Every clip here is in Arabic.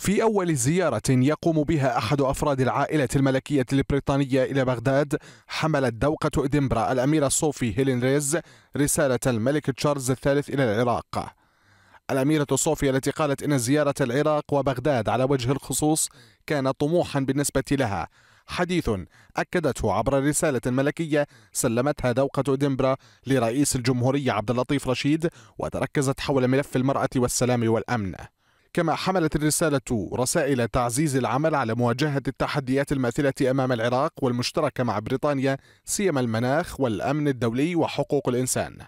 في أول زيارة يقوم بها أحد أفراد العائلة الملكية البريطانية إلى بغداد حملت دوقة إدنبرا الأميرة صوفي هيلين ريز رسالة الملك تشارلز الثالث إلى العراق الأميرة صوفيا التي قالت إن زيارة العراق وبغداد على وجه الخصوص كان طموحا بالنسبة لها حديث أكدته عبر رسالة ملكية سلمتها دوقة إدنبرا لرئيس الجمهورية عبد اللطيف رشيد وتركزت حول ملف المرأة والسلام والأمن كما حملت الرسالة رسائل تعزيز العمل على مواجهة التحديات الماثلة أمام العراق والمشتركة مع بريطانيا سيما المناخ والأمن الدولي وحقوق الإنسان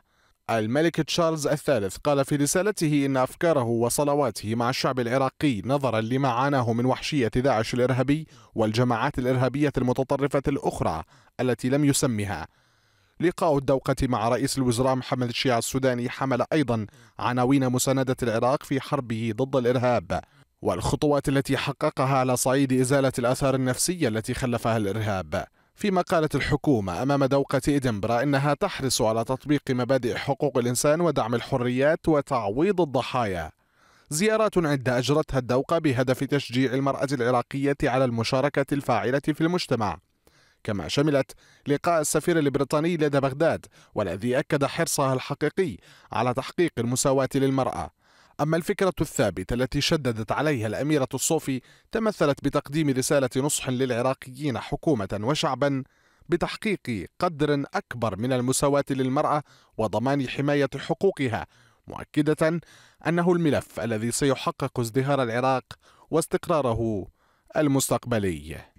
الملك تشارلز الثالث قال في رسالته إن أفكاره وصلواته مع الشعب العراقي نظرا لما عاناه من وحشية داعش الإرهابي والجماعات الإرهابية المتطرفة الأخرى التي لم يسمها لقاء الدوقة مع رئيس الوزراء محمد الشيع السوداني حمل أيضا عناوين مساندة العراق في حربه ضد الإرهاب والخطوات التي حققها على صعيد إزالة الآثار النفسية التي خلفها الإرهاب فيما قالت الحكومة أمام دوقة إدنبرا إنها تحرص على تطبيق مبادئ حقوق الإنسان ودعم الحريات وتعويض الضحايا زيارات عدة أجرتها الدوقة بهدف تشجيع المرأة العراقية على المشاركة الفاعلة في المجتمع كما شملت لقاء السفير البريطاني لدى بغداد والذي أكد حرصها الحقيقي على تحقيق المساواة للمرأة أما الفكرة الثابتة التي شددت عليها الأميرة الصوفي تمثلت بتقديم رسالة نصح للعراقيين حكومة وشعبا بتحقيق قدر أكبر من المساواة للمرأة وضمان حماية حقوقها مؤكدة أنه الملف الذي سيحقق ازدهار العراق واستقراره المستقبلي